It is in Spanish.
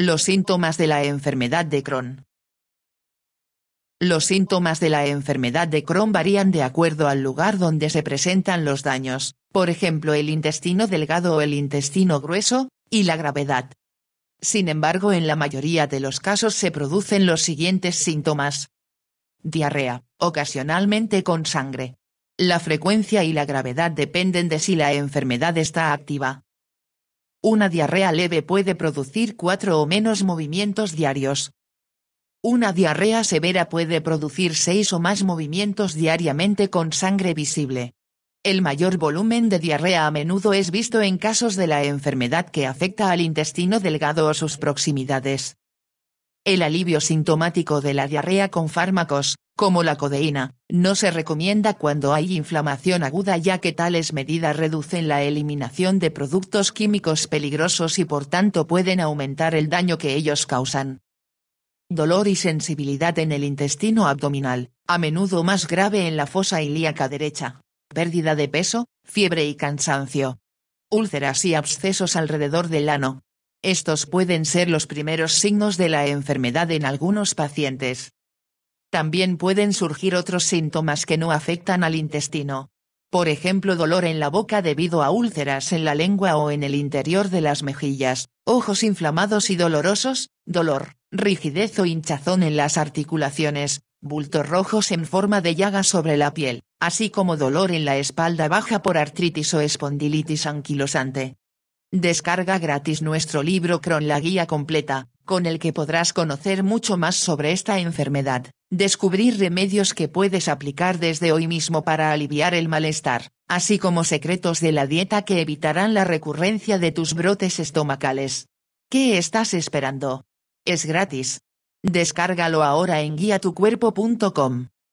Los síntomas de la enfermedad de Crohn. Los síntomas de la enfermedad de Crohn varían de acuerdo al lugar donde se presentan los daños, por ejemplo el intestino delgado o el intestino grueso, y la gravedad. Sin embargo, en la mayoría de los casos se producen los siguientes síntomas. Diarrea, ocasionalmente con sangre. La frecuencia y la gravedad dependen de si la enfermedad está activa. Una diarrea leve puede producir cuatro o menos movimientos diarios. Una diarrea severa puede producir seis o más movimientos diariamente con sangre visible. El mayor volumen de diarrea a menudo es visto en casos de la enfermedad que afecta al intestino delgado o sus proximidades. El alivio sintomático de la diarrea con fármacos, como la codeína, no se recomienda cuando hay inflamación aguda ya que tales medidas reducen la eliminación de productos químicos peligrosos y por tanto pueden aumentar el daño que ellos causan. Dolor y sensibilidad en el intestino abdominal, a menudo más grave en la fosa ilíaca derecha. Pérdida de peso, fiebre y cansancio. Úlceras y abscesos alrededor del ano. Estos pueden ser los primeros signos de la enfermedad en algunos pacientes también pueden surgir otros síntomas que no afectan al intestino. Por ejemplo, dolor en la boca debido a úlceras en la lengua o en el interior de las mejillas, ojos inflamados y dolorosos, dolor, rigidez o hinchazón en las articulaciones, bultos rojos en forma de llaga sobre la piel, así como dolor en la espalda baja por artritis o espondilitis anquilosante. Descarga gratis nuestro libro Cron la guía completa, con el que podrás conocer mucho más sobre esta enfermedad. Descubrir remedios que puedes aplicar desde hoy mismo para aliviar el malestar, así como secretos de la dieta que evitarán la recurrencia de tus brotes estomacales. ¿Qué estás esperando? Es gratis. Descárgalo ahora en guiatucuerpo.com.